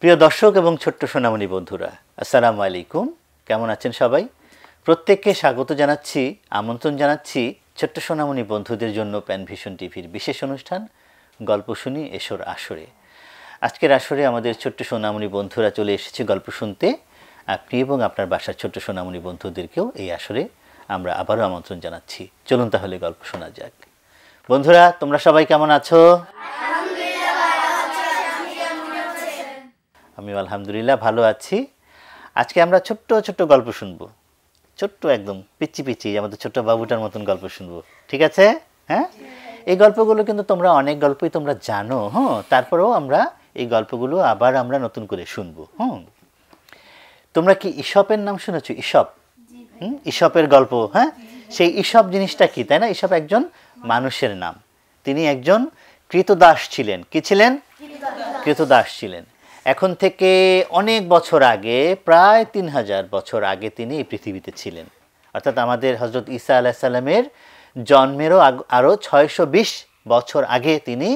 প্রিয় দর্শক এবং ছোট্ট সোনামণি বন্ধুরা আসসালামু আলাইকুম কেমন আছেন সবাই প্রত্যেককে স্বাগত জানাচ্ছি আমন্ত্রণ জানাচ্ছি ছোট্ট সোনামণি বন্ধুদের জন্য প্যানভিশন টিভির বিশেষ অনুষ্ঠান গল্প শুনি এসর আসরে আজকের আসরে আমাদের ছোট্ট সোনামণি বন্ধুরা চলে এসেছে গল্প শুনতে আপনি এবং আপনার বাসার ছোট্ট সোনামণি বন্ধুদেরকেও এই আসরে আমরা আবারও আমন্ত্রণ জানাচ্ছি চলুন তাহলে গল্প শোনা যাক বন্ধুরা তোমরা সবাই কেমন আছো আমি আলহামদুলিল্লাহ ভালো আছি আজকে আমরা ছোট্ট ছোট্ট গল্প শুনব ছোট্ট একদম পিচ্ছি পিচ্ছি আমাদের ছোট্ট বাবুটার মতন গল্প শুনবো ঠিক আছে হ্যাঁ এই গল্পগুলো কিন্তু তোমরা অনেক গল্পই তোমরা জানো হ্যাঁ তারপরেও আমরা এই গল্পগুলো আবার আমরা নতুন করে শুনবো হুম তোমরা কি ইসপের নাম শুনেছো ইসপ হুম ইসপের গল্প হ্যাঁ সেই ঈশপ জিনিসটা কি তাই না ইসব একজন মানুষের নাম তিনি একজন কৃতদাস ছিলেন কি ছিলেন কৃতদাস ছিলেন এখন থেকে অনেক বছর আগে প্রায় তিন হাজার বছর আগে তিনি এই পৃথিবীতে ছিলেন অর্থাৎ আমাদের হজরত ঈসা আলাহ সাল্লামের জন্মেরও আরও ছয়শো বিশ বছর আগে তিনি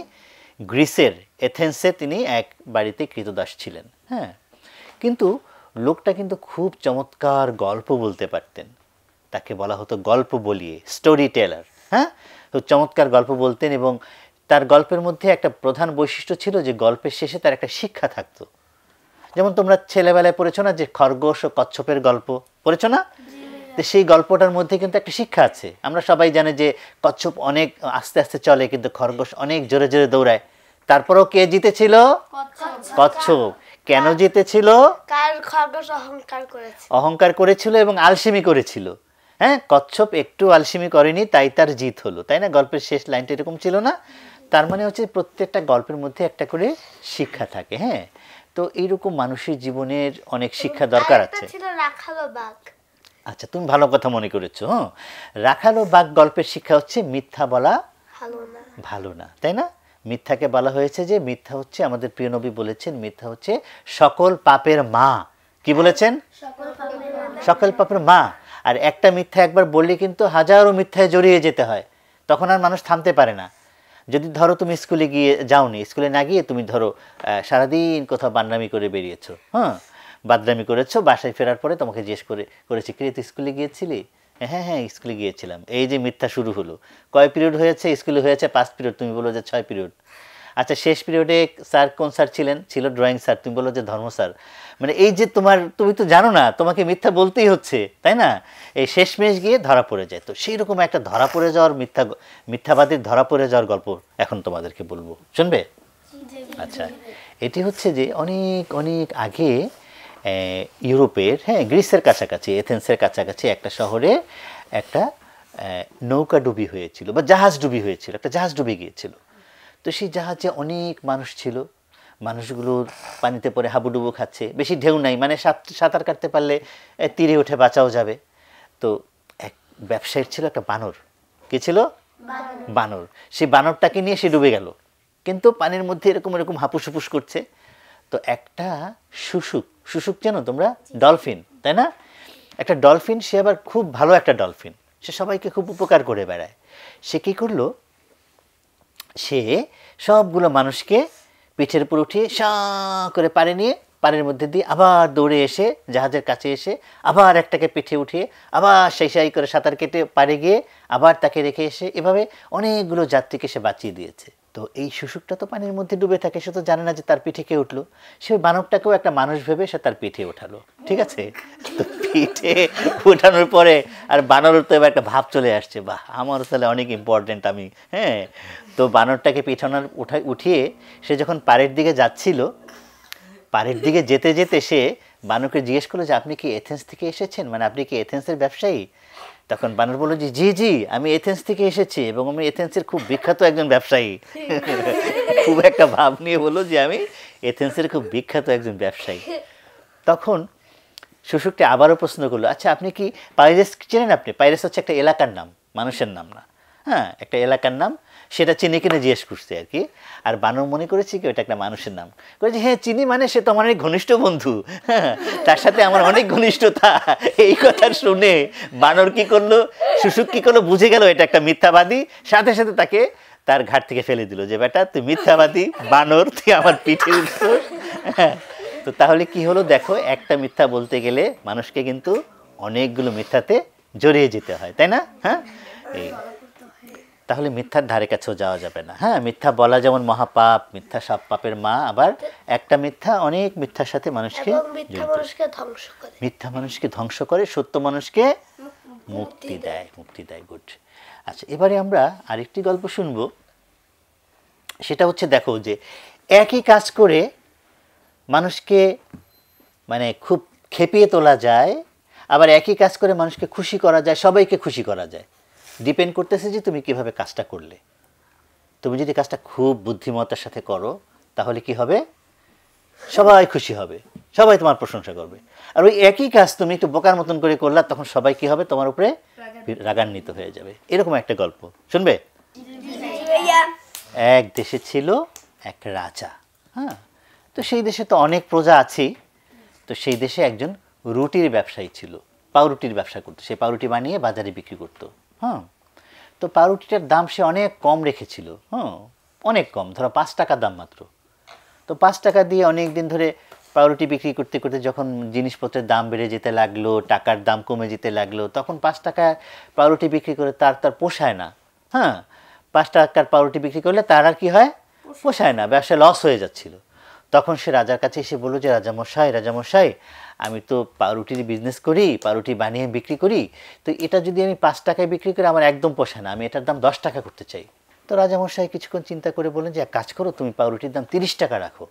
গ্রিসের এথেন্সে তিনি এক বাড়িতে কৃতদাস ছিলেন হ্যাঁ কিন্তু লোকটা কিন্তু খুব চমৎকার গল্প বলতে পারতেন তাকে বলা হতো গল্প বলিয়ে স্টোরি টেলার হ্যাঁ তো চমৎকার গল্প বলতেন এবং তার গল্পের মধ্যে একটা প্রধান বৈশিষ্ট্য ছিল যে গল্পের শেষে তার একটা শিক্ষা থাকতো যেমন তোমরা ছেলেবেলায় পড়েছো না যে খরগোশ ও কচ্ছপের গল্প পড়েছো না তো সেই গল্পটার মধ্যে কিন্তু একটা শিক্ষা আছে আমরা সবাই জানি যে কচ্ছপ অনেক আস্তে আস্তে চলে কিন্তু খরগোশ অনেক জোরে জোরে দৌড়ায় তারপরেও কে জিতেছিল কচ্ছপ কেন জিতেছিল অহংকার করেছিল এবং আলসেমি করেছিল হ্যাঁ কচ্ছপ একটু আলসিমি করেনি তাই তার জিত হলো তাই না গল্পের শেষ লাইনটা এরকম ছিল না তার মানে হচ্ছে প্রত্যেকটা গল্পের মধ্যে একটা করে শিক্ষা থাকে হ্যাঁ তো এইরকম মানুষের জীবনের অনেক শিক্ষা দরকার আছে আচ্ছা তুমি ভালো কথা মনে করেছো হ্যাঁ রাখালো বাঘ গল্পের শিক্ষা হচ্ছে মিথ্যা বলা ভালো না তাই না মিথ্যাকে বলা হয়েছে যে মিথ্যা হচ্ছে আমাদের প্রিয় নবী বলেছেন মিথ্যা হচ্ছে সকল পাপের মা কি বলেছেন সকল পাপের মা আর একটা মিথ্যা একবার বললে কিন্তু হাজারো মিথ্যায় জড়িয়ে যেতে হয় তখন আর মানুষ থামতে পারে না যদি ধরো তুমি স্কুলে গিয়ে যাওনি স্কুলে না গিয়ে তুমি ধরো সারাদিন কোথাও বান্নামি করে বেরিয়েছো হ্যাঁ বাদনামি করেছো বাসায় ফেরার পরে তোমাকে জিজ্ঞেস করে করেছি কে তুই স্কুলে গিয়েছিলি হ্যাঁ, হ্যাঁ হ্যাঁ স্কুলে গিয়েছিলাম এই যে মিথ্যা শুরু হলো কয় পিরিয়ড হয়েছে স্কুলে হয়েছে পাঁচ পিরিয়ড তুমি বলো যে ছয় পিরিয়ড আচ্ছা শেষ পিরিয়ডে স্যার কোন স্যার ছিলেন ছিল ড্রয়িং স্যার তুমি বলো যে ধর্ম স্যার মানে এই যে তোমার তুমি তো জানো না তোমাকে মিথ্যা বলতেই হচ্ছে তাই না এই শেষমেশ গিয়ে ধরা পড়ে যায় তো সেই রকম একটা ধরা পড়ে যাওয়ার মিথ্যা মিথ্যাবাদীর ধরা পড়ে যাওয়ার গল্প এখন তোমাদেরকে বলবো শুনবে আচ্ছা এটি হচ্ছে যে অনেক অনেক আগে ইউরোপের হ্যাঁ গ্রিসের কাছাকাছি এথেন্সের কাছাকাছি একটা শহরে একটা নৌকা ডুবি হয়েছিল বা জাহাজ ডুবি হয়েছিল একটা জাহাজ ডুবে গিয়েছিল তো সেই জাহাজে অনেক মানুষ ছিল মানুষগুলো পানিতে পরে হাবুডুবু খাচ্ছে বেশি ঢেউ নাই মানে সাঁতার কাটতে পারলে তীরে উঠে বাঁচাও যাবে তো এক ব্যবসায়ীর ছিল একটা বানর কি ছিল বানর সেই বানরটাকে নিয়ে সে ডুবে গেল কিন্তু পানির মধ্যে এরকম এরকম হাপুস হুপুস করছে তো একটা শুশুক শুশুক যেন তোমরা ডলফিন তাই না একটা ডলফিন সে আবার খুব ভালো একটা ডলফিন সে সবাইকে খুব উপকার করে বেড়ায় সে কী করলো সে সবগুলো মানুষকে পিঠের উপর উঠিয়ে সা করে পাড়ে নিয়ে পানির মধ্যে দিয়ে আবার দৌড়ে এসে জাহাজের কাছে এসে আবার একটাকে পিঠে উঠিয়ে আবার সেই সাই করে সাঁতার কেটে পাড়ে গিয়ে আবার তাকে রেখে এসে এভাবে অনেকগুলো যাত্রীকে সে বাঁচিয়ে দিয়েছে তো এই শুশুকটা তো পানির মধ্যে ডুবে থাকে সে তো জানে না যে তার পিঠে কে উঠলো সে বানরটাকেও একটা মানুষ ভেবে সে তার পিঠে উঠালো ঠিক আছে তো পিঠে উঠানোর পরে আর বানরের তো এবার একটা ভাব চলে আসছে বা আমারও তাহলে অনেক ইম্পর্টেন্ট আমি হ্যাঁ তো বানরটাকে পিঠানোর উঠা উঠিয়ে সে যখন পাড়ের দিকে যাচ্ছিল পাড়ের দিকে যেতে যেতে সে বানরকে জিজ্ঞেস করলো যে আপনি কি এথেন্স থেকে এসেছেন মানে আপনি কি এথেন্সের ব্যবসায়ী তখন বানর বলল যে জি জি আমি এথেন্স থেকে এসেছি এবং আমি এথেন্সের খুব বিখ্যাত একজন ব্যবসায়ী খুব একটা ভাব নিয়ে বললো যে আমি এথেন্সের খুব বিখ্যাত একজন ব্যবসায়ী তখন শুশুকটি আবারও প্রশ্ন করলো আচ্ছা আপনি কি পাইরেস চেনেন আপনি পাইরেস হচ্ছে একটা এলাকার নাম মানুষের নাম না হ্যাঁ একটা এলাকার নাম সেটা চিনি কিনে জিজ্ঞেস করছে আর কি আর বানর মনে করেছি কি ওটা একটা মানুষের নাম করেছে হ্যাঁ চিনি মানে সে তো আমার অনেক ঘনিষ্ঠ বন্ধু তার সাথে আমার অনেক ঘনিষ্ঠতা এই কথা শুনে বানর কি করলো শুশুক কি করলো বুঝে গেল এটা একটা মিথ্যাবাদী সাথে সাথে তাকে তার ঘাট থেকে ফেলে দিল যে বেটা তুই মিথ্যাবাদী বানর তুই আমার পিঠে উঠছ তো তাহলে কি হলো দেখো একটা মিথ্যা বলতে গেলে মানুষকে কিন্তু অনেকগুলো মিথ্যাতে জড়িয়ে যেতে হয় তাই না হ্যাঁ এই তাহলে মিথ্যার ধারে কাছেও যাওয়া যাবে না হ্যাঁ মিথ্যা বলা যেমন মহাপাপ মিথ্যা সব পাপের মা আবার একটা মিথ্যা অনেক মিথ্যার সাথে মানুষকে মিথ্যা মানুষকে ধ্বংস করে সত্য মানুষকে মুক্তি দেয় মুক্তি দেয় গুড আচ্ছা এবারে আমরা আরেকটি গল্প শুনব সেটা হচ্ছে দেখো যে একই কাজ করে মানুষকে মানে খুব খেপিয়ে তোলা যায় আবার একই কাজ করে মানুষকে খুশি করা যায় সবাইকে খুশি করা যায় ডিপেন্ড করতেছে যে তুমি কিভাবে কাজটা করলে তুমি যদি কাজটা খুব বুদ্ধিমত্তার সাথে করো তাহলে কি হবে সবাই খুশি হবে সবাই তোমার প্রশংসা করবে আর ওই একই কাজ তুমি একটু বোকার মতন করে করলা তখন সবাই কি হবে তোমার উপরে রাগান্বিত হয়ে যাবে এরকম একটা গল্প শুনবে এক দেশে ছিল এক রাজা হ্যাঁ তো সেই দেশে তো অনেক প্রজা আছে তো সেই দেশে একজন রুটির ব্যবসায়ী ছিল পাউরুটির ব্যবসা করতো সে পাউরুটি বানিয়ে বাজারে বিক্রি করতো হ্যাঁ তো পাউরুটিটার দাম সে অনেক কম রেখেছিল হ্যাঁ অনেক কম ধরো পাঁচ টাকা দাম মাত্র তো পাঁচ টাকা দিয়ে অনেক দিন ধরে পাউরুটি বিক্রি করতে করতে যখন জিনিসপত্রের দাম বেড়ে যেতে লাগলো টাকার দাম কমে যেতে লাগলো তখন পাঁচ টাকা পাউরুটি বিক্রি করে তার তার পোষায় না হ্যাঁ পাঁচ টাকার পাউরুটি বিক্রি করলে তার আর কী হয় পোষায় না ব্যবসায় লস হয়ে যাচ্ছিল তখন সে রাজার কাছে এসে বললো যে রাজামশাই রাজামশাই আমি তো পাউরুটির বিজনেস করি পাউরুটি বানিয়ে বিক্রি করি তো এটা যদি আমি পাঁচ টাকায় বিক্রি করি আমার একদম পোষায় না আমি এটার দাম দশ টাকা করতে চাই তো রাজামশাই কিছুক্ষণ চিন্তা করে বলেন যে এক কাজ করো তুমি পাউরুটির দাম তিরিশ টাকা রাখো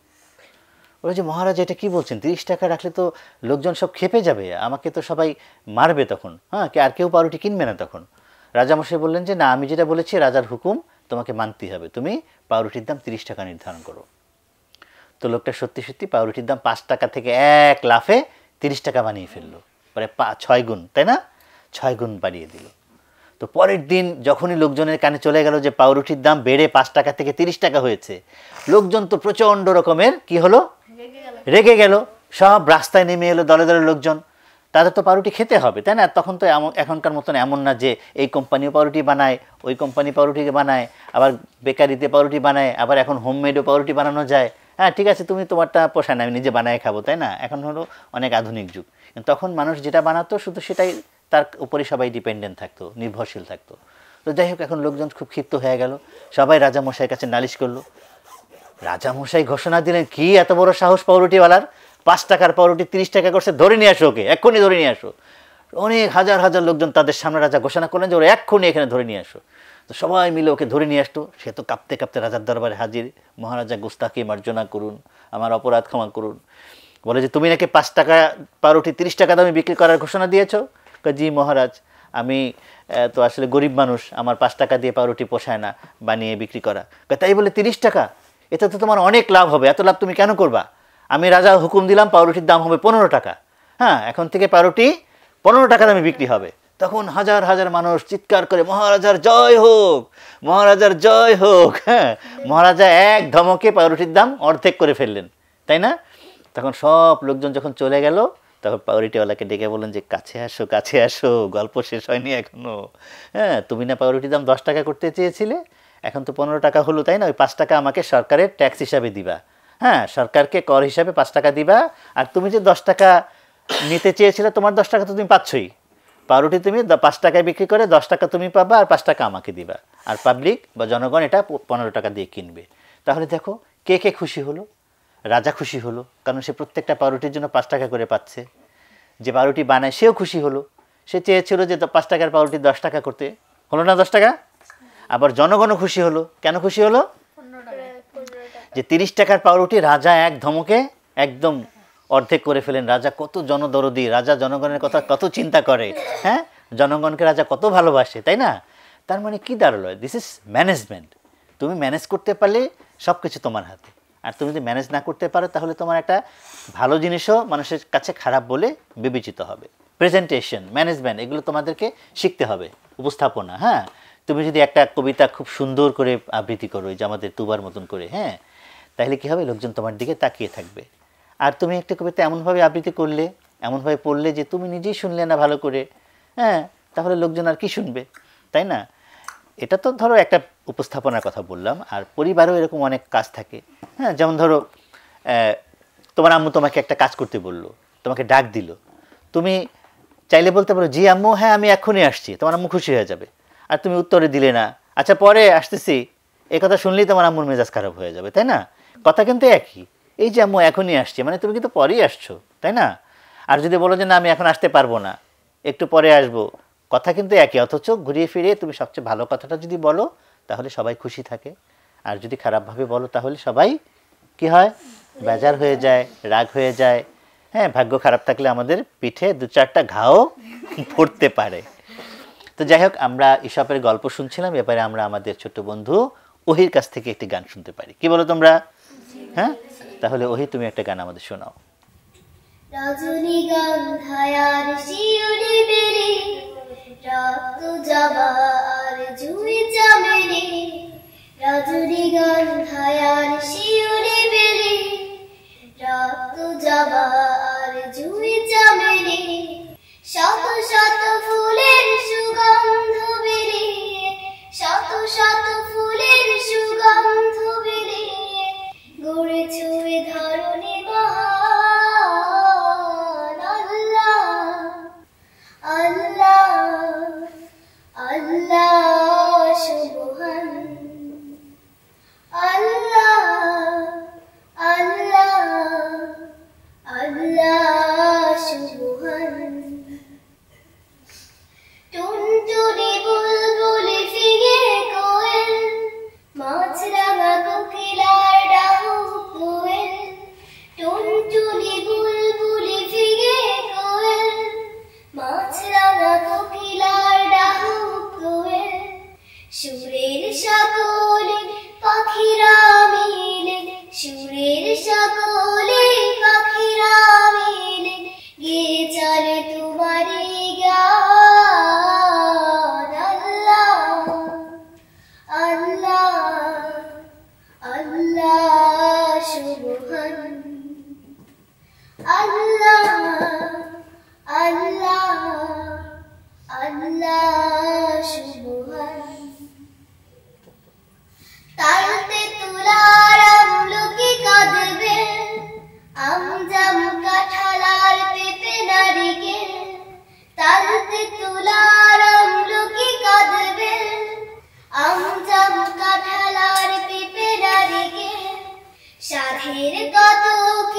ওরা যে মহারাজ এটা কি বলছেন তিরিশ টাকা রাখলে তো লোকজন সব খেপে যাবে আমাকে তো সবাই মারবে তখন হ্যাঁ আর কেউ পাউরুটি কিনবে না তখন রাজামশাই বললেন যে না আমি যেটা বলেছি রাজার হুকুম তোমাকে মানতেই হবে তুমি পাউরুটির দাম তিরিশ টাকা নির্ধারণ করো তো লোকটা সত্যি সত্যি পাউরুটির দাম পাঁচ টাকা থেকে এক লাফে তিরিশ টাকা বানিয়ে ফেললো পরে পা ছয় গুণ তাই না ছয় গুণ বাড়িয়ে দিল তো পরের দিন যখনই লোকজনের কানে চলে গেল যে পাউরুটির দাম বেড়ে পাঁচ টাকা থেকে তিরিশ টাকা হয়েছে লোকজন তো প্রচণ্ড রকমের কি হলো রেগে গেল সব রাস্তায় নেমে এলো দলে দলে লোকজন তাদের তো পাউরুটি খেতে হবে তাই না তখন তো এখনকার মতন এমন না যে এই কোম্পানিও পাউরুটি বানায় ওই কোম্পানি পাউরুটি বানায় আবার বেকারিতে পাউরুটি বানায় আবার এখন হোমমেডও পাউরুটি বানানো যায় হ্যাঁ ঠিক আছে তুমি তোমারটা পোষায় না আমি নিজে বানায় খাবো তাই না এখন হলো অনেক আধুনিক যুগ তখন মানুষ যেটা বানাতো শুধু সেটাই তার উপরে সবাই ডিপেন্ডেন্ট থাকতো নির্ভরশীল থাকতো তো যাই হোক এখন লোকজন খুব ক্ষিপ্ত হয়ে গেল সবাই রাজামশাইয়ের কাছে নালিশ করলো রাজামশাই ঘোষণা দিলেন কি এত বড় সাহস পাউরুটিওয়ালার পাঁচ টাকার পাউরুটি তিরিশ টাকা করছে ধরে নিয়ে আসো ওকে এক্ষুনি ধরে নিয়ে আসো অনেক হাজার হাজার লোকজন তাদের সামনে রাজা ঘোষণা করলেন যে ওরা এক্ষুনি এখানে ধরে নিয়ে আসো তো সবাই মিলে ওকে ধরে নিয়ে আসতো সে তো কাঁপতে কাঁপতে রাজার দরবারে হাজির মহারাজা গুস্তাকে মার্জনা করুন আমার অপরাধ ক্ষমা করুন বলে যে তুমি নাকি পাঁচ টাকা পাউরুটি তিরিশ টাকা দামে বিক্রি করার ঘোষণা দিয়েছ জি মহারাজ আমি তো আসলে গরিব মানুষ আমার পাঁচ টাকা দিয়ে পাউরুটি পোষায় না বানিয়ে বিক্রি করা তাই বলে তিরিশ টাকা এতে তো তোমার অনেক লাভ হবে এত লাভ তুমি কেন করবা আমি রাজা হুকুম দিলাম পাউরুটির দাম হবে পনেরো টাকা হ্যাঁ এখন থেকে পাউরুটি পনেরো টাকা দামে বিক্রি হবে তখন হাজার হাজার মানুষ চিৎকার করে মহারাজার জয় হোক মহারাজার জয় হোক হ্যাঁ মহারাজা এক ধমকে পাউরুটির দাম অর্ধেক করে ফেললেন তাই না তখন সব লোকজন যখন চলে গেল তখন পাউরুটিওয়ালাকে ডেকে বললেন যে কাছে আসো কাছে আসো গল্প শেষ হয়নি এখনও হ্যাঁ তুমি না পাউরুটির দাম দশ টাকা করতে চেয়েছিলে এখন তো পনেরো টাকা হলো তাই না ওই পাঁচ টাকা আমাকে সরকারের ট্যাক্স হিসাবে দিবা হ্যাঁ সরকারকে কর হিসাবে পাঁচ টাকা দিবা আর তুমি যে দশ টাকা নিতে চেয়েছিলে তোমার দশ টাকা তো তুমি পাচ্ছই পাউরুটি তুমি পাঁচ টাকায় বিক্রি করে দশ টাকা তুমি পাবা আর পাঁচ টাকা আমাকে দিবা আর পাবলিক বা জনগণ এটা পনেরো টাকা দিয়ে কিনবে তাহলে দেখো কে কে খুশি হলো রাজা খুশি হলো কারণ সে প্রত্যেকটা পাউরুটির জন্য পাঁচ টাকা করে পাচ্ছে যে পাউরুটি বানায় সেও খুশি হলো সে চেয়েছিল যে পাঁচ টাকার পাউরুটি দশ টাকা করতে হলো না দশ টাকা আবার জনগণও খুশি হলো কেন খুশি হলো যে তিরিশ টাকার পাউরুটি রাজা এক ধমকে একদম অর্ধেক করে ফেলেন রাজা কত জনদরদি রাজা জনগণের কথা কত চিন্তা করে হ্যাঁ জনগণকে রাজা কত ভালোবাসে তাই না তার মানে কি দাঁড়ালো দিস ইজ ম্যানেজমেন্ট তুমি ম্যানেজ করতে পারলে সব কিছু তোমার হাতে আর তুমি যদি ম্যানেজ না করতে পারো তাহলে তোমার একটা ভালো জিনিসও মানুষের কাছে খারাপ বলে বিবেচিত হবে প্রেজেন্টেশন ম্যানেজমেন্ট এগুলো তোমাদেরকে শিখতে হবে উপস্থাপনা হ্যাঁ তুমি যদি একটা কবিতা খুব সুন্দর করে আবৃত্তি করো যে আমাদের তুবার মতন করে হ্যাঁ তাহলে কী হবে লোকজন তোমার দিকে তাকিয়ে থাকবে আর তুমি একটা কবিতা এমনভাবে আবৃত্তি করলে এমনভাবে পড়লে যে তুমি নিজেই শুনলে না ভালো করে হ্যাঁ তাহলে লোকজন আর কি শুনবে তাই না এটা তো ধরো একটা উপস্থাপনার কথা বললাম আর পরিবারেও এরকম অনেক কাজ থাকে হ্যাঁ যেমন ধরো তোমার আম্মু তোমাকে একটা কাজ করতে বললো তোমাকে ডাক দিল তুমি চাইলে বলতে পারো জি আম্মু হ্যাঁ আমি এখনই আসছি তোমার আম্মু খুশি হয়ে যাবে আর তুমি উত্তরে দিলে না আচ্ছা পরে আসতেছি এ কথা শুনলেই তোমার আম্মুর মেজাজ খারাপ হয়ে যাবে তাই না কথা কিন্তু একই এই যে আম্মু এখনই আসছে মানে তুমি কিন্তু পরেই আসছো তাই না আর যদি বলো যে না আমি এখন আসতে পারবো না একটু পরে আসবো কথা কিন্তু একই অথচ ঘুরিয়ে ফিরিয়ে তুমি সবচেয়ে ভালো কথাটা যদি বলো তাহলে সবাই খুশি থাকে আর যদি খারাপভাবে বলো তাহলে সবাই কি হয় বেজার হয়ে যায় রাগ হয়ে যায় হ্যাঁ ভাগ্য খারাপ থাকলে আমাদের পিঠে দু চারটা ঘাও পড়তে পারে তো যাই হোক আমরা এসবের গল্প শুনছিলাম এবারে আমরা আমাদের ছোট্ট বন্ধু ওহির কাছ থেকে একটি গান শুনতে পারি কি বলো তোমরা হ্যাঁ তাহলে ওহি তুমি একটা গান আমাদের শোনাও রজনীগন্ধায়ার শিউলি বেরে রক্ত রক্ত জুই শত শত ফুলের সুগন্ধ বেরে শত শত Julia.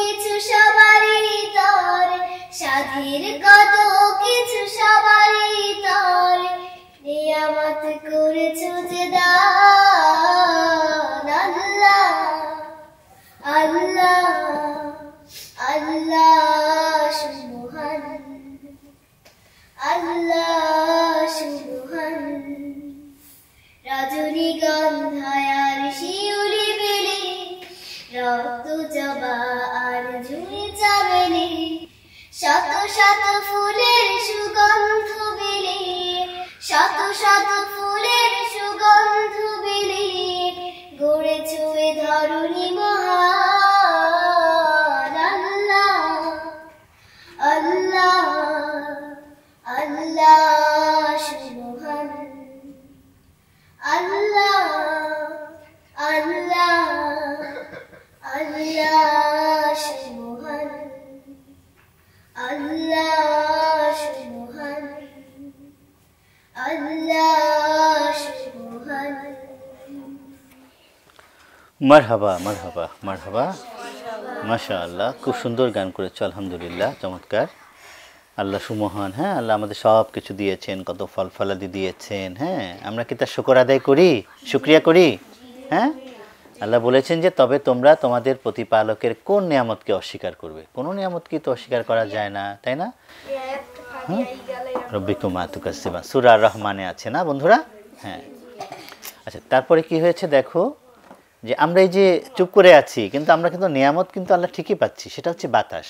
কিছু সবারই তর সাধীর কত শত শত ফুলের সুগন্ধ বিলিয়ে শত শত ফুলের সুগন্ধ বিলিয়ে গড়ে ছুঁয়ে ধরুনি মহান আল্লাহ আল্লাহ আল্লাহ সুবহান আল্লাহ আল্লাহ আল্লাহ মারহাবা মারহাবা মারহাবা মাশা আল্লাহ খুব সুন্দর গান করেছো আলহামদুলিল্লাহ চমৎকার আল্লাহ সুমহান হ্যাঁ আল্লাহ আমাদের সব কিছু দিয়েছেন কত ফল ফলাদি দিয়েছেন হ্যাঁ আমরা কি তার শুকর আদায় করি শুক্রিয়া করি হ্যাঁ আল্লাহ বলেছেন যে তবে তোমরা তোমাদের প্রতিপালকের কোন নিয়ামতকে অস্বীকার করবে কোন নিয়ামতকে তো অস্বীকার করা যায় না তাই না রব্বিকুমাতুকা সুরা রহমানে আছে না বন্ধুরা হ্যাঁ আচ্ছা তারপরে কি হয়েছে দেখো যে আমরা এই যে চুপ করে আছি কিন্তু আমরা কিন্তু নিয়ামত কিন্তু আল্লাহ ঠিকই পাচ্ছি সেটা হচ্ছে বাতাস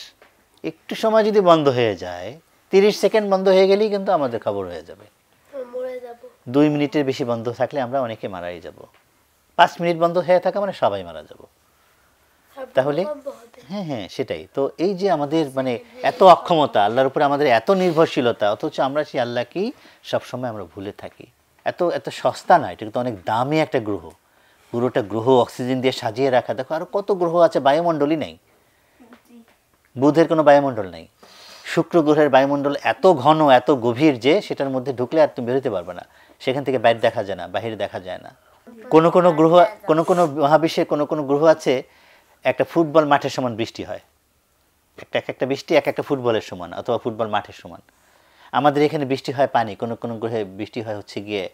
একটু সময় যদি বন্ধ হয়ে যায় তিরিশ সেকেন্ড বন্ধ হয়ে গেলেই কিন্তু আমাদের খবর হয়ে যাবে হ্যাঁ, দুই মিনিটের বেশি বন্ধ থাকলে আমরা অনেকে মারাই যাব পাঁচ মিনিট বন্ধ হয়ে থাকা মানে সবাই মারা যাব তাহলে হ্যাঁ হ্যাঁ সেটাই তো এই যে আমাদের হ্যাঁ, মানে হ্যাঁ। এত অক্ষমতা আল্লাহর উপরে আমাদের এত নির্ভরশীলতা অথচ আমরা সেই আল্লাহকেই সবসময় আমরা ভুলে থাকি এত এত সস্তা না এটা কিন্তু অনেক দামি একটা গ্রহ পুরোটা গ্রহ অক্সিজেন দিয়ে সাজিয়ে রাখা দেখো আর কত গ্রহ আছে বায়ুমণ্ডলই নেই বুধের কোনো বায়ুমণ্ডল নেই শুক্র গ্রহের বায়ুমণ্ডল এত ঘন এত গভীর যে সেটার মধ্যে ঢুকলে আর তুমি বেরোতে পারবে না সেখান থেকে বাইরে দেখা যায় না বাহিরে দেখা যায় না কোনো কোনো গ্রহ কোন কোন মহাবিশ্বে কোন কোন গ্রহ আছে একটা ফুটবল মাঠের সমান বৃষ্টি হয় একটা এক একটা বৃষ্টি এক একটা ফুটবলের সমান অথবা ফুটবল মাঠের সমান আমাদের এখানে বৃষ্টি হয় পানি কোনো কোনো গ্রহে বৃষ্টি হয় হচ্ছে গিয়ে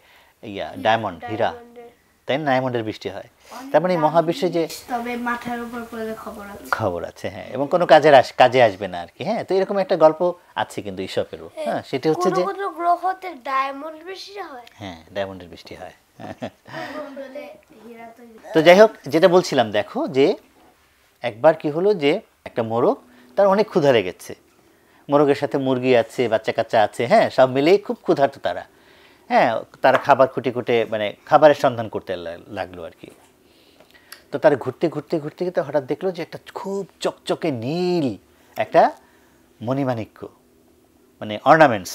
ইয়া ডায়মন্ড হীরা তাই নাইমন্ডের বৃষ্টি হয় তার মানে মহাবিশ্বে যে তবে মাথার উপর খবর আছে খবর আছে হ্যাঁ এবং কোনো কাজের আস কাজে আসবে না আর কি হ্যাঁ তো এরকম একটা গল্প আছে কিন্তু ঈশপের হ্যাঁ সেটা হচ্ছে যে কোনো গ্রহতে ডায়মন্ড বৃষ্টি হয় হ্যাঁ ডায়মন্ডের বৃষ্টি হয় তো যাই হোক যেটা বলছিলাম দেখো যে একবার কি হলো যে একটা মোরগ তার অনেক ক্ষুধা লেগেছে মোরগের সাথে মুরগি আছে বাচ্চা কাচ্চা আছে হ্যাঁ সব মিলেই খুব ক্ষুধার্ত তারা হ্যাঁ তারা খাবার খুঁটে খুঁটে মানে খাবারের সন্ধান করতে লাগলো আর কি তো তারা ঘুরতে ঘুরতে ঘুরতে গিয়ে হঠাৎ দেখলো যে একটা খুব চকচকে নীল একটা মণিমাণিক্য মানে অর্নামেন্টস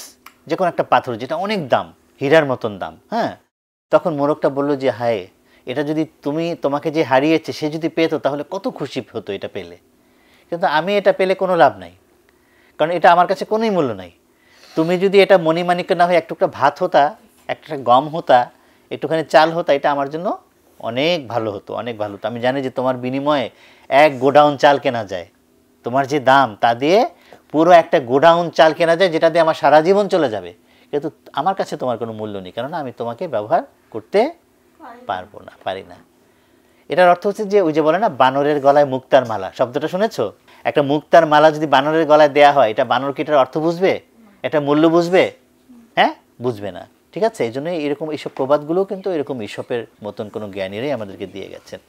যে কোনো একটা পাথর যেটা অনেক দাম হীরার মতন দাম হ্যাঁ তখন মোরগটা বললো যে হায় এটা যদি তুমি তোমাকে যে হারিয়েছে সে যদি পেতো তাহলে কত খুশি হতো এটা পেলে কিন্তু আমি এটা পেলে কোনো লাভ নাই কারণ এটা আমার কাছে কোনোই মূল্য নাই তুমি যদি এটা মণিমাণিক্য না হয় এক ভাত হতা একটা গম হতা একটুখানি চাল হতা এটা আমার জন্য অনেক ভালো হতো অনেক ভালো হতো আমি জানি যে তোমার বিনিময়ে এক গোডাউন চাল কেনা যায় তোমার যে দাম তা দিয়ে পুরো একটা গোডাউন চাল কেনা যায় যেটা দিয়ে আমার সারা জীবন চলে যাবে কিন্তু আমার কাছে তোমার কোনো মূল্য নেই কেননা আমি তোমাকে ব্যবহার করতে পারবো না পারি না এটার অর্থ হচ্ছে যে ওই যে বলে না বানরের গলায় মুক্তার মালা শব্দটা শুনেছ একটা মুক্তার মালা যদি বানরের গলায় দেয়া হয় এটা বানর কি এটার অর্থ বুঝবে এটা মূল্য বুঝবে হ্যাঁ বুঝবে না ঠিক আছে এই জন্য এরকম এইসব প্রবাদগুলো কিন্তু এরকম ঈশপের মতন কোনো জ্ঞানীরাই আমাদেরকে দিয়ে গেছেন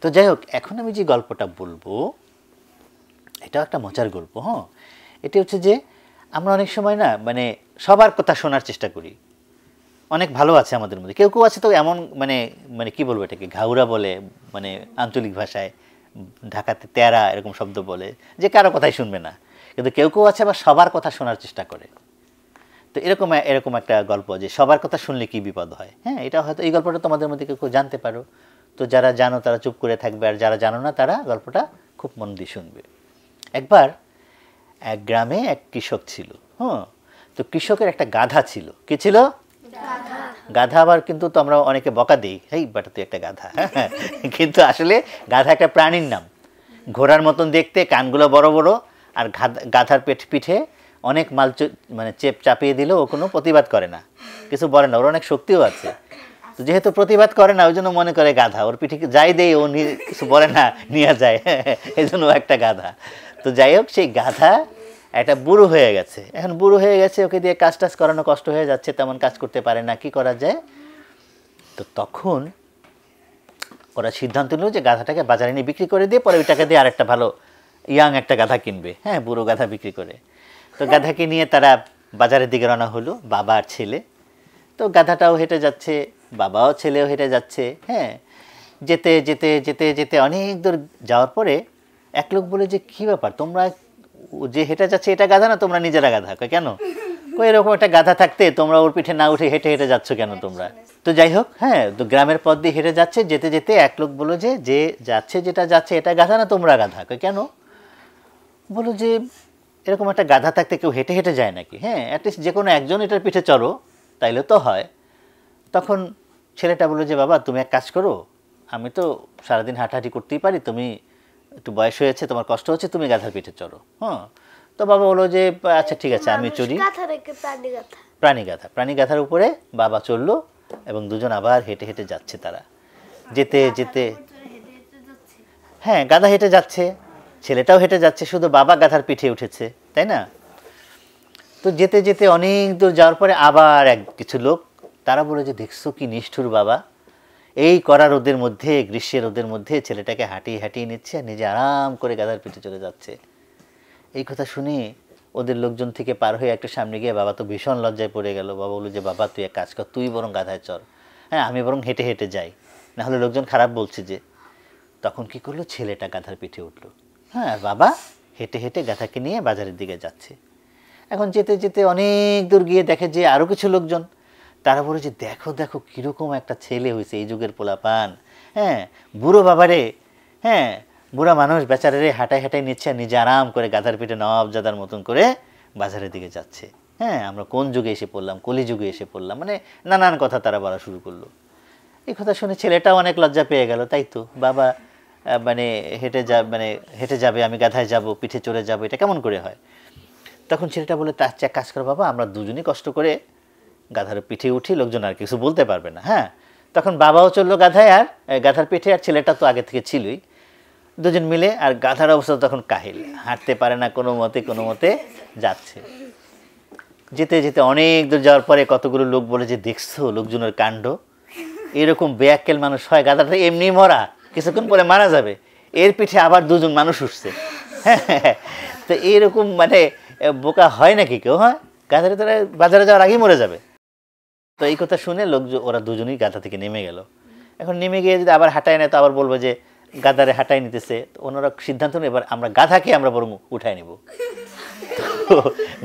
তো যাই হোক এখন আমি যে গল্পটা বলবো এটা একটা মজার গল্প হ্যাঁ এটি হচ্ছে যে আমরা অনেক সময় না মানে সবার কথা শোনার চেষ্টা করি অনেক ভালো আছে আমাদের মধ্যে কেউ কেউ আছে তো এমন মানে মানে কি বলবো এটাকে ঘাউরা বলে মানে আঞ্চলিক ভাষায় ঢাকাতে তেরা এরকম শব্দ বলে যে কারো কথাই শুনবে না কিন্তু কেউ কেউ আছে আবার সবার কথা শোনার চেষ্টা করে তো এরকম এরকম একটা গল্প যে সবার কথা শুনলে কি বিপদ হয় হ্যাঁ এটা হয়তো এই গল্পটা তোমাদের মধ্যে কেউ জানতে পারো তো যারা জানো তারা চুপ করে থাকবে আর যারা জানো না তারা গল্পটা খুব মন দিয়ে শুনবে একবার এক গ্রামে এক কৃষক ছিল হ্যাঁ তো কৃষকের একটা গাধা ছিল কি ছিল গাধা আবার কিন্তু তো আমরা অনেকে বকা দিই এই বাটা তুই একটা গাধা হ্যাঁ, হ্যাঁ। কিন্তু আসলে গাধা একটা প্রাণীর নাম ঘোড়ার মতন দেখতে কানগুলো বড় বড় আর গাধার পেট পিঠে অনেক মাল মানে চেপ চাপিয়ে দিলেও ও কোনো প্রতিবাদ করে না কিছু বলে না ওর অনেক শক্তিও আছে তো যেহেতু প্রতিবাদ করে না ওই জন্য মনে করে গাধা ওর পিঠে যাই দেয় ও কিছু বলে না নিয়ে যায় এই জন্য একটা গাধা তো যাই হোক সেই গাধা একটা বুড়ো হয়ে গেছে এখন বুড়ো হয়ে গেছে ওকে দিয়ে কাজ টাজ করানো কষ্ট হয়ে যাচ্ছে তেমন কাজ করতে পারে না কি করা যায় তো তখন ওরা সিদ্ধান্ত নিল যে গাধাটাকে বাজারে নিয়ে বিক্রি করে দিয়ে পরে ওইটাকে দিয়ে আরেকটা ভালো ইয়াং একটা গাধা কিনবে হ্যাঁ বুড়ো গাধা বিক্রি করে তো গাধাকে নিয়ে তারা বাজারের দিকে রওনা হলো বাবা আর ছেলে তো গাধাটাও হেঁটে যাচ্ছে বাবাও ছেলেও হেঁটে যাচ্ছে হ্যাঁ যেতে যেতে যেতে যেতে অনেক দূর যাওয়ার পরে এক লোক বলে যে কী ব্যাপার তোমরা যে হেঁটে যাচ্ছে এটা গাধা না তোমরা নিজেরা গাধা কেন কই এরকম একটা গাধা থাকতে তোমরা ওর পিঠে না উঠে হেঁটে হেঁটে যাচ্ছ কেন তোমরা তো যাই হোক হ্যাঁ তো গ্রামের পথ দিয়ে হেঁটে যাচ্ছে যেতে যেতে এক লোক বলো যে যে যাচ্ছে যেটা যাচ্ছে এটা গাধা না তোমরা গাধা কেন বলো যে এরকম একটা গাধা থাকতে কেউ হেঁটে হেঁটে যায় নাকি হ্যাঁ অ্যাটলিস্ট যে কোনো একজন এটার পিঠে চড়ো তাইলে তো হয় তখন ছেলেটা বললো যে বাবা তুমি এক কাজ করো আমি তো সারাদিন হাঁটাহাঁটি করতেই পারি তুমি একটু বয়স হয়েছে তোমার কষ্ট হচ্ছে তুমি গাধার পিঠে চড়ো হ্যাঁ তো বাবা বললো যে আচ্ছা ঠিক আছে আমি চড়ি প্রাণী গাথা প্রাণী গাথার উপরে বাবা চললো এবং দুজন আবার হেঁটে হেঁটে যাচ্ছে তারা যেতে যেতে হ্যাঁ গাধা হেঁটে যাচ্ছে ছেলেটাও হেঁটে যাচ্ছে শুধু বাবা গাধার পিঠে উঠেছে তাই না তো যেতে যেতে অনেক দূর যাওয়ার পরে আবার এক কিছু লোক তারা বলে যে দেখছো কি নিষ্ঠুর বাবা এই করা রোদের মধ্যে গ্রীষ্মের রোদের মধ্যে ছেলেটাকে হাঁটিয়ে হাঁটিয়ে নিচ্ছে আর নিজে আরাম করে গাধার পিঠে চলে যাচ্ছে এই কথা শুনে ওদের লোকজন থেকে পার হয়ে একটা সামনে গিয়ে বাবা তো ভীষণ লজ্জায় পড়ে গেল বাবা বলল যে বাবা তুই এক কাজ কর তুই বরং গাধায় চল হ্যাঁ আমি বরং হেঁটে হেঁটে যাই নাহলে লোকজন খারাপ বলছে যে তখন কি করলো ছেলেটা গাধার পিঠে উঠলো হ্যাঁ বাবা হেঁটে হেঁটে গাথাকে নিয়ে বাজারের দিকে যাচ্ছে এখন যেতে যেতে অনেক দূর গিয়ে দেখে যে আরও কিছু লোকজন তারা বলে যে দেখো দেখো কীরকম একটা ছেলে হয়েছে এই যুগের পোলাপান হ্যাঁ বুড়ো বাবারে হ্যাঁ বুড়া মানুষ বেচারারে হাঁটায় হাঁটাই নিচ্ছে নিজে আরাম করে গাধার পিঠে জাদার মতন করে বাজারের দিকে যাচ্ছে হ্যাঁ আমরা কোন যুগে এসে পড়লাম কলি যুগে এসে পড়লাম মানে নানান কথা তারা বলা শুরু করলো এই কথা শুনে ছেলেটাও অনেক লজ্জা পেয়ে গেল তাই তো বাবা মানে হেঁটে যা মানে হেঁটে যাবে আমি গাধায় যাব পিঠে চড়ে যাব এটা কেমন করে হয় তখন ছেলেটা বলে তার চেক কাজ করো বাবা আমরা দুজনেই কষ্ট করে গাধার পিঠে উঠি লোকজন আর কিছু বলতে পারবে না হ্যাঁ তখন বাবাও চললো গাধায় আর গাধার পিঠে আর ছেলেটা তো আগে থেকে ছিলই দুজন মিলে আর গাধার অবস্থা তখন কাহিল হাঁটতে পারে না কোনো মতে কোনো মতে যাচ্ছে যেতে যেতে অনেক দূর যাওয়ার পরে কতগুলো লোক বলে যে দেখছো লোকজনের কাণ্ড এরকম বেয়াক্কেল মানুষ হয় গাধাটা এমনি মরা কিছুক্ষণ পরে মারা যাবে এর পিঠে আবার দুজন মানুষ উঠছে তো এরকম মানে বোকা হয় নাকি কেউ হ্যাঁ গাধারে তারা বাজারে যাওয়ার আগেই মরে যাবে তো এই কথা শুনে লোক ওরা দুজনেই গাধা থেকে নেমে গেল এখন নেমে গিয়ে যদি আবার হাঁটায় নেয় তো আবার বলবো যে গাদারে হাঁটাই নিতেছে ওনারা সিদ্ধান্ত নেই এবার আমরা গাধাকে আমরা বরং উঠায় নিব তো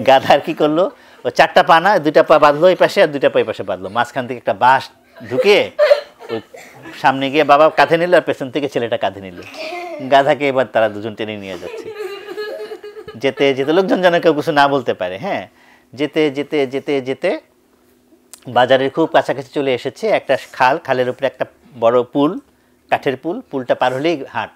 গাধার কি করলো ও চারটা পা না দুইটা পা বাঁধলো এই পাশে আর দুইটা পা এই পাশে বাঁধলো মাঝখান থেকে একটা বাঁশ ঢুকে ওই সামনে গিয়ে বাবা কাঁধে নিল আর পেছন থেকে ছেলেটা কাঁধে নিল গাধাকে এবার তারা দুজন টেনে নিয়ে যাচ্ছে যেতে যেতে লোকজন যেন কেউ কিছু না বলতে পারে হ্যাঁ যেতে যেতে যেতে যেতে বাজারের খুব কাছাকাছি চলে এসেছে একটা খাল খালের উপরে একটা বড় পুল কাঠের পুল পুলটা পার হলেই হাট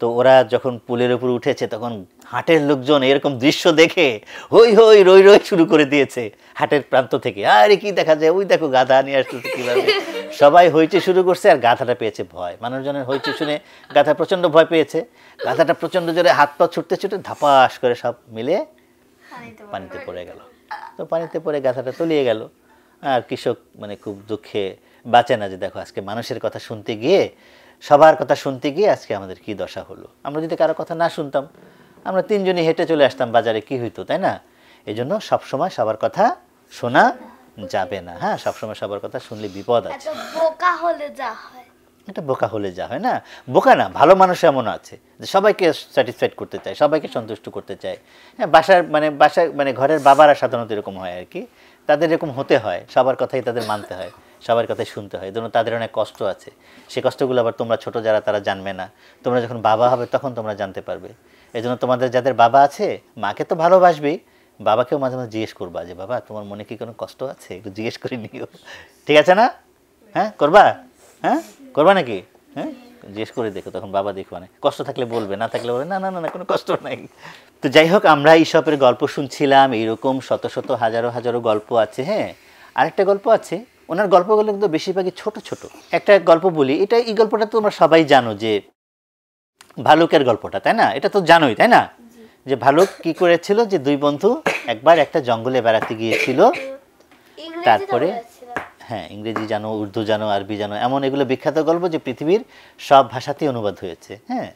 তো ওরা যখন পুলের উপর উঠেছে তখন হাটের লোকজন এরকম দৃশ্য দেখে হই হই রই রই শুরু করে দিয়েছে হাটের প্রান্ত থেকে আরে কি দেখা যায় ওই দেখো গাধা নিয়ে আসতেছে কীভাবে সবাই হইচে শুরু করছে আর গাথাটা পেয়েছে ভয় মানুষজনের হইচে শুনে গাথা প্রচণ্ড ভয় পেয়েছে গাথাটা প্রচণ্ড জোরে হাত পা ছুটতে ছুটতে ধাপাস করে সব মিলে পানিতে পড়ে গেল তো পানিতে পড়ে গাথাটা তলিয়ে গেল আর কৃষক মানে খুব দুঃখে বাঁচে না যে দেখো আজকে মানুষের কথা শুনতে গিয়ে সবার কথা শুনতে গিয়ে আজকে আমাদের কি দশা হলো আমরা যদি কারো কথা না শুনতাম আমরা তিনজনই হেঁটে চলে আসতাম বাজারে কি হইতো তাই না এই জন্য সবসময় সবার কথা শোনা যাবে না হ্যাঁ সবসময় সবার কথা শুনলে বিপদ আছে বোকা হলে যা হয় এটা বোকা হলে যা হয় না বোকা না ভালো মানুষ এমন আছে যে সবাইকে স্যাটিসফাইড করতে চায় সবাইকে সন্তুষ্ট করতে চায় হ্যাঁ বাসার মানে বাসায় মানে ঘরের বাবারা সাধারণত এরকম হয় আর কি তাদের এরকম হতে হয় সবার কথাই তাদের মানতে হয় সবার কথাই শুনতে হয় ধরুন তাদের অনেক কষ্ট আছে সে কষ্টগুলো আবার তোমরা ছোট যারা তারা জানবে না তোমরা যখন বাবা হবে তখন তোমরা জানতে পারবে এই তোমাদের যাদের বাবা আছে মাকে তো ভালোবাসবেই বাবাকেও মাঝে মাঝে জিজ্ঞেস করবা যে বাবা তোমার মনে কি কোনো কষ্ট আছে একটু জিজ্ঞেস করে নিও ঠিক আছে না হ্যাঁ করবা হ্যাঁ করবা নাকি হ্যাঁ জিজ্ঞেস করে দেখো তখন বাবা দেখো মানে কষ্ট থাকলে বলবে না থাকলে বলবে না না না না কোনো কষ্ট নাই তো যাই হোক আমরা এইসবের গল্প শুনছিলাম এইরকম শত শত হাজারো হাজারো গল্প আছে হ্যাঁ আরেকটা গল্প আছে ওনার গল্পগুলো কিন্তু বেশিরভাগই ছোট ছোট একটা গল্প বলি এটা এই গল্পটা তো তোমরা সবাই জানো যে ভালুকের গল্পটা তাই না এটা তো জানোই তাই না যে ভালুক কি করেছিল যে দুই বন্ধু একবার একটা জঙ্গলে বেড়াতে গিয়েছিল তারপরে হ্যাঁ ইংরেজি জানো উর্দু জানো আরবি জানো এমন এগুলো বিখ্যাত গল্প যে পৃথিবীর সব ভাষাতেই অনুবাদ হয়েছে হ্যাঁ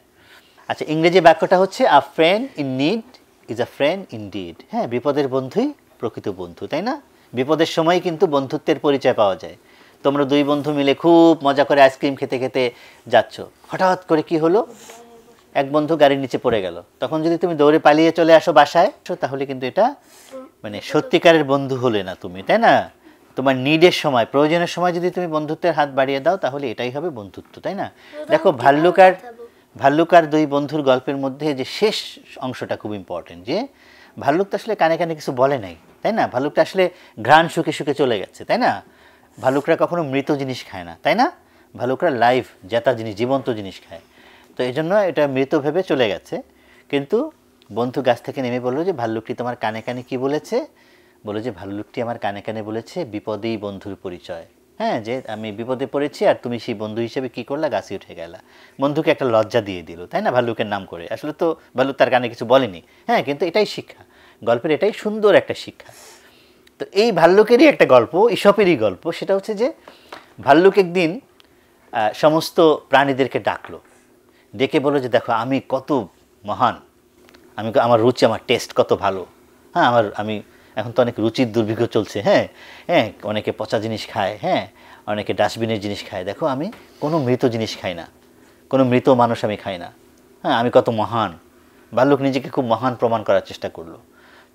আচ্ছা ইংরেজি বাক্যটা হচ্ছে a friend in need is a friend in deed হ্যাঁ বিপদের বন্ধুই প্রকৃত বন্ধু তাই না বিপদের সময় কিন্তু বন্ধুত্বের পরিচয় পাওয়া যায় তোমরা দুই বন্ধু মিলে খুব মজা করে আইসক্রিম খেতে খেতে যাচ্ছ হঠাৎ করে কি হলো এক বন্ধু গাড়ির নিচে পড়ে গেল তখন যদি তুমি দৌড়ে পালিয়ে চলে আসো বাসায় তাহলে কিন্তু এটা মানে সত্যিকারের বন্ধু হলে না তুমি তাই না তোমার নিডের সময় প্রয়োজনের সময় যদি তুমি বন্ধুত্বের হাত বাড়িয়ে দাও তাহলে এটাই হবে বন্ধুত্ব তাই না দেখো ভাল্লুকার ভাল্লুকার দুই বন্ধুর গল্পের মধ্যে যে শেষ অংশটা খুব ইম্পর্টেন্ট যে ভাল্লুক তো আসলে কানে কানে কিছু বলে নাই তাই না ভাল্লুকটা আসলে ঘ্রাণ সুখে সুখে চলে গেছে তাই না ভালুকরা কখনো মৃত জিনিস খায় না তাই না ভালুকরা লাইফ জেতা জিনিস জীবন্ত জিনিস খায় তো এই জন্য এটা মৃত ভেবে চলে গেছে কিন্তু বন্ধু গাছ থেকে নেমে বললো যে ভাল্লুকটি তোমার কানে কানে কি বলেছে বললো যে ভাল্লুকটি আমার কানে কানে বলেছে বিপদেই বন্ধুর পরিচয় হ্যাঁ যে আমি বিপদে পড়েছি আর তুমি সেই বন্ধু হিসেবে কি করলা গাছে উঠে গেলা বন্ধুকে একটা লজ্জা দিয়ে দিল তাই না ভাল্লুকের নাম করে আসলে তো ভাল্লুক তার কানে কিছু বলেনি হ্যাঁ কিন্তু এটাই শিক্ষা গল্পের এটাই সুন্দর একটা শিক্ষা তো এই ভাল্লুকেরই একটা গল্প ঈশপেরই গল্প সেটা হচ্ছে যে ভাল্লুক একদিন সমস্ত প্রাণীদেরকে ডাকলো ডেকে বলো যে দেখো আমি কত মহান আমি আমার রুচি আমার টেস্ট কত ভালো হ্যাঁ আমার আমি এখন তো অনেক রুচির দুর্ভিক্ষ চলছে হ্যাঁ হ্যাঁ অনেকে পচা জিনিস খায় হ্যাঁ অনেকে ডাস্টবিনের জিনিস খায় দেখো আমি কোনো মৃত জিনিস খাই না কোনো মৃত মানুষ আমি খাই না হ্যাঁ আমি কত মহান ভাল্লুক নিজেকে খুব মহান প্রমাণ করার চেষ্টা করলো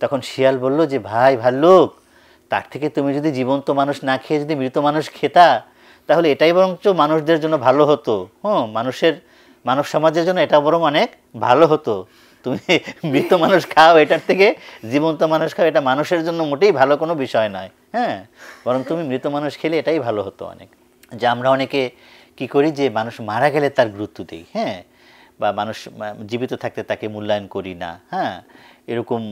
তখন শিয়াল বলল যে ভাই ভাল্লুক তার থেকে তুমি যদি জীবন্ত মানুষ না খেয়ে যদি মৃত মানুষ খেতা তাহলে এটাই বরঞ্চ মানুষদের জন্য ভালো হতো হ্যাঁ মানুষের মানব সমাজের জন্য এটা বরং অনেক ভালো হতো তুমি মৃত মানুষ খাও এটার থেকে জীবন্ত মানুষ খাও এটা মানুষের জন্য মোটেই ভালো কোনো বিষয় নয় হ্যাঁ বরং তুমি মৃত মানুষ খেলে এটাই ভালো হতো অনেক যে আমরা অনেকে কি করি যে মানুষ মারা গেলে তার গুরুত্ব দিই হ্যাঁ বা মানুষ জীবিত থাকতে তাকে মূল্যায়ন করি না হ্যাঁ এরকম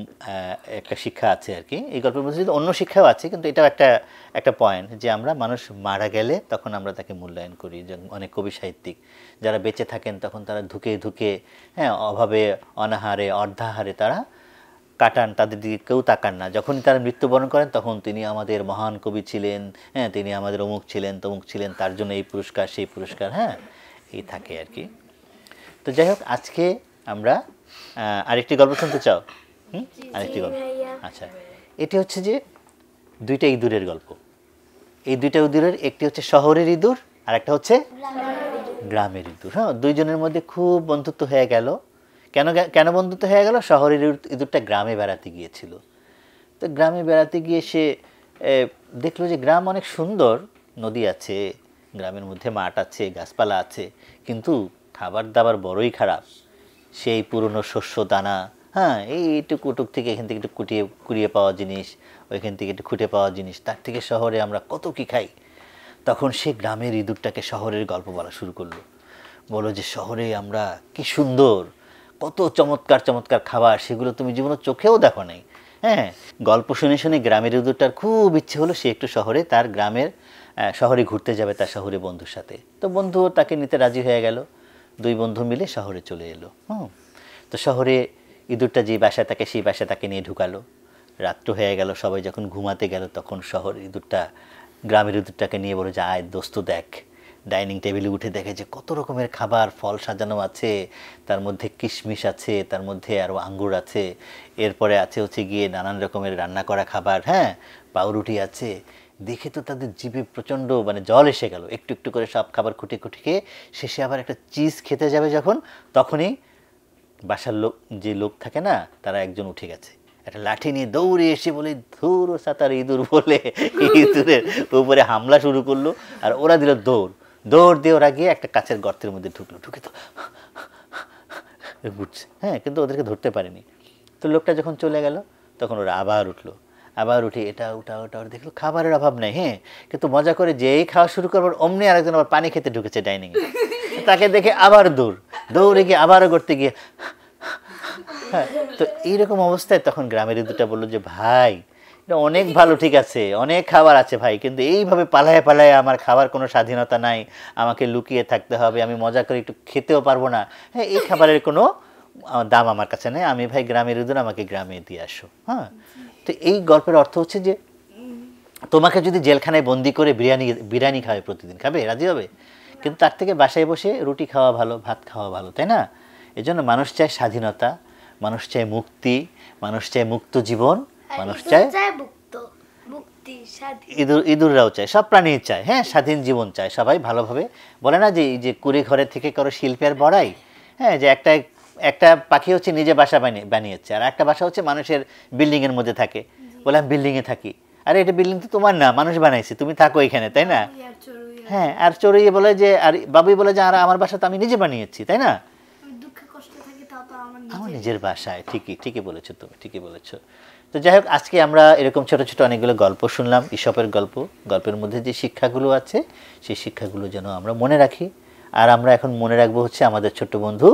একটা শিক্ষা আছে আর কি এই গল্পের মধ্যে অন্য শিক্ষাও আছে কিন্তু এটাও একটা একটা পয়েন্ট যে আমরা মানুষ মারা গেলে তখন আমরা তাকে মূল্যায়ন করি অনেক কবি সাহিত্যিক যারা বেঁচে থাকেন তখন তারা ধুকে ধুকে হ্যাঁ অভাবে অনাহারে অর্ধাহারে তারা কাটান তাদের দিকে কেউ তাকান না যখনই তারা মৃত্যুবরণ করেন তখন তিনি আমাদের মহান কবি ছিলেন হ্যাঁ তিনি আমাদের অমুক ছিলেন তমুক ছিলেন তার জন্য এই পুরস্কার সেই পুরস্কার হ্যাঁ এই থাকে আর কি তো যাই হোক আজকে আমরা আরেকটি গল্প শুনতে চাও হুম আরেকটি গল্প আচ্ছা এটি হচ্ছে যে দুইটা ইঁদুরের গল্প এই দুইটা ইঁদুরের একটি হচ্ছে শহরের ইঁদুর আর একটা হচ্ছে গ্রামের ইঁদুর হ্যাঁ দুইজনের মধ্যে খুব বন্ধুত্ব হয়ে গেল কেন কেন বন্ধুত্ব হয়ে গেল শহরের ইঁদুরটা গ্রামে বেড়াতে গিয়েছিল তো গ্রামে বেড়াতে গিয়ে সে দেখলো যে গ্রাম অনেক সুন্দর নদী আছে গ্রামের মধ্যে মাঠ আছে গাছপালা আছে কিন্তু খাবার দাবার বড়ই খারাপ সেই পুরনো শস্য দানা হ্যাঁ এই এইটুকু টুক থেকে এখান থেকে একটু কুটিয়ে কুড়িয়ে পাওয়া জিনিস ওইখান থেকে একটু খুঁটে পাওয়া জিনিস তার থেকে শহরে আমরা কত কী খাই তখন সে গ্রামের ইঁদুরটাকে শহরের গল্প বলা শুরু করলো বলো যে শহরে আমরা কি সুন্দর কত চমৎকার চমৎকার খাবার সেগুলো তুমি জীবনে চোখেও দেখো নাই হ্যাঁ গল্প শুনে শুনে গ্রামের ইঁদুরটার খুব ইচ্ছে হলো সে একটু শহরে তার গ্রামের শহরে ঘুরতে যাবে তার শহরে বন্ধুর সাথে তো বন্ধুও তাকে নিতে রাজি হয়ে গেল দুই বন্ধু মিলে শহরে চলে এলো হুম তো শহরে ইঁদুরটা যে বাসায় তাকে সেই বাসায় তাকে নিয়ে ঢুকালো রাত্র হয়ে গেল সবাই যখন ঘুমাতে গেল তখন শহর ইঁদুরটা গ্রামের উদ্যোগটাকে নিয়ে বলে যে আয় দোস্ত দেখ ডাইনিং টেবিলে উঠে দেখে যে কত রকমের খাবার ফল সাজানো আছে তার মধ্যে কিশমিশ আছে তার মধ্যে আরও আঙ্গুর আছে এরপরে আছে হচ্ছে গিয়ে নানান রকমের রান্না করা খাবার হ্যাঁ পাউরুটি আছে দেখে তো তাদের জিভে প্রচণ্ড মানে জল এসে গেল একটু একটু করে সব খাবার খুঁটে খুঁটে খেয়ে শেষে আবার একটা চিজ খেতে যাবে যখন তখনই বাসার লোক যে লোক থাকে না তারা একজন উঠে গেছে একটা লাঠি নিয়ে দৌড়ে এসে বলে ধুর সাঁতার ইঁদুর বলে ইঁদুরের উপরে হামলা শুরু করলো আর ওরা দিল দৌড় দৌড় দিয়ে ওরা গিয়ে একটা কাছের গর্তের মধ্যে ঢুকলো ঢুকে তো ঘুরছে হ্যাঁ কিন্তু ওদেরকে ধরতে পারেনি তো লোকটা যখন চলে গেল তখন ওরা আবার উঠলো আবার উঠে এটা ওটা ওটা ওটা দেখলো খাবারের অভাব নেই হ্যাঁ কিন্তু মজা করে যেই খাওয়া শুরু করবার অমনি আরেকজন আবার পানি খেতে ঢুকেছে ডাইনিংয়ে তাকে দেখে আবার দৌড় দৌড়ে গিয়ে আবারও করতে গিয়ে হ্যাঁ তো এইরকম অবস্থায় তখন গ্রামের দুটা বললো যে ভাই এটা অনেক ভালো ঠিক আছে অনেক খাবার আছে ভাই কিন্তু এইভাবে পালায় পালায় আমার খাবার কোনো স্বাধীনতা নাই আমাকে লুকিয়ে থাকতে হবে আমি মজা করে একটু খেতেও পারবো না হ্যাঁ এই খাবারের কোনো দাম আমার কাছে নেই আমি ভাই গ্রামের ইঁদুর আমাকে গ্রামে দিয়ে আসো হ্যাঁ তো এই গল্পের অর্থ হচ্ছে যে তোমাকে যদি জেলখানায় বন্দি করে বিরিয়ানি বিরিয়ানি খাবে প্রতিদিন খাবে রাজি হবে কিন্তু তার থেকে বাসায় বসে রুটি খাওয়া ভালো ভাত খাওয়া ভালো তাই না এজন্য মানুষ চায় স্বাধীনতা মানুষ চায় মুক্তি মানুষ চায় মুক্ত জীবন মানুষ চায় ইঁদুর ইঁদুররাও চায় সব প্রাণী চায় হ্যাঁ স্বাধীন জীবন চায় সবাই ভালোভাবে বলে না যে এই যে কুড়ি ঘরে থেকে করো শিল্পের বড়াই হ্যাঁ যে একটা একটা পাখি হচ্ছে নিজে বাসা বানিয়ে বানিয়েছে আর একটা বাসা হচ্ছে মানুষের বিল্ডিংয়ের মধ্যে থাকে বলে আমি বিল্ডিংয়ে থাকি আরে এটা বিল্ডিং তো তোমার না মানুষ বানাইছে তুমি থাকো এখানে তাই না হ্যাঁ আর চড়ুইয়ে বলে যে আর বাবুই বলে যে আর আমার বাসা তো আমি নিজে বানিয়েছি তাই না আমার নিজের বাসায় ঠিকই ঠিকই বলেছো তুমি ঠিকই বলেছ তো যাই হোক আজকে আমরা এরকম ছোট ছোট অনেকগুলো গল্প শুনলাম ইসপের গল্প গল্পের মধ্যে যে শিক্ষাগুলো আছে সেই শিক্ষাগুলো যেন আমরা মনে রাখি আর আমরা এখন মনে রাখবো হচ্ছে আমাদের ছোট্ট বন্ধু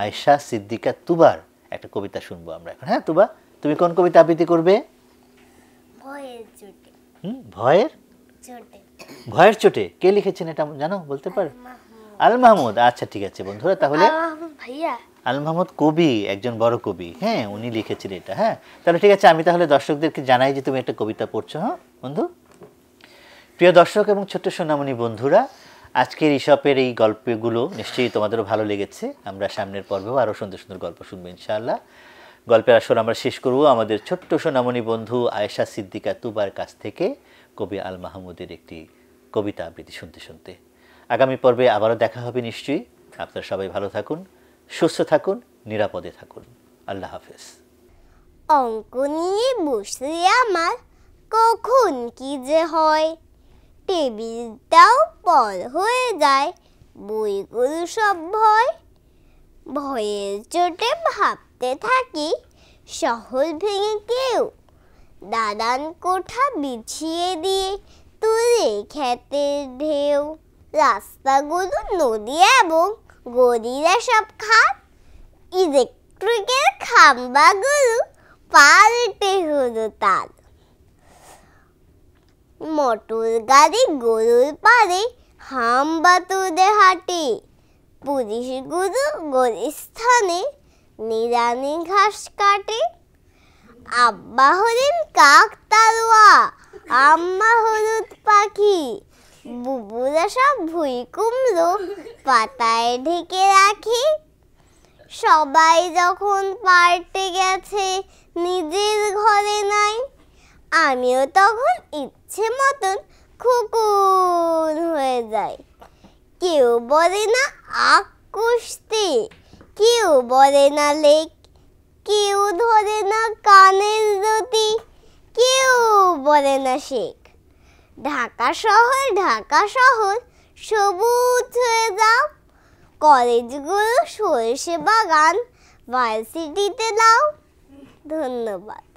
আয়েশা সিদ্দিকা তুবার একটা কবিতা শুনবো আমরা এখন হ্যাঁ তুবা তুমি কোন কবিতা আবৃত্তি করবে হুম ভয়ের ভয়ের চোটে কে লিখেছেন এটা জানো বলতে পারো আল মাহমুদ আচ্ছা ঠিক আছে বন্ধুরা তাহলে ভাইয়া আল মাহমুদ কবি একজন বড় কবি হ্যাঁ উনি লিখেছিলেন এটা হ্যাঁ তাহলে ঠিক আছে আমি তাহলে দর্শকদেরকে জানাই যে তুমি একটা কবিতা পড়ছো হ্যাঁ বন্ধু প্রিয় দর্শক এবং ছোট্ট সোনামণি বন্ধুরা আজকের ইসপের এই গল্পগুলো নিশ্চয়ই তোমাদেরও ভালো লেগেছে আমরা সামনের পর্বেও আরও সুন্দর সুন্দর গল্প শুনবো ইনশাআল্লাহ গল্পের আসর আমরা শেষ করব আমাদের ছোট্ট সোনামণি বন্ধু আয়েশা সিদ্দিকা তুবার কাছ থেকে কবি আল মাহমুদের একটি কবিতা আবৃত্তি শুনতে শুনতে আগামী পর্বে আবারও দেখা হবে নিশ্চয়ই আপনারা সবাই ভালো থাকুন সুস্থ থাকুন নিরাপদে থাকুন আল্লাহ হাফেজ অঙ্ক নিয়ে বসে আমার কখন কি যে হয় টেবিলটাও পর হয়ে যায় বইগুলো সব ভয় ভয়ের চোটে ভাবতে থাকি শহর ভেঙে কেউ দাদান কোঠা বিছিয়ে দিয়ে তুলে খেতের ঢেউ রাস্তাগুলো নদী এবং গদিরা সব খাত ইলেকট্রিকের খাম্বাগুলো পাল্টে হলো তার মোটর গাড়ি গরুর পারে হাম্বা তুলে হাঁটে পুলিশগুলো স্থানে নিরানি ঘাস কাটে আব্বা হলেন কাক তারোয়া আম্মা হলুদ পাখি বুবুরা সব ভুই কুমড়ো পাতায় ঢেকে রাখে সবাই যখন পারতে গেছে নিজের ঘরে নাই আমিও তখন ইচ্ছে মতন খুকুন হয়ে যাই কেউ বলে না আকুস্তি কুষ্টি কেউ বলে না লেক কেউ ধরে না কানের রতি কেউ বলে না শেখ ঢাকা শহর ঢাকা শহর সবুজ হয়ে যাও কলেজগুলো সরষে বাগান ভার্সিটিতে দাও ধন্যবাদ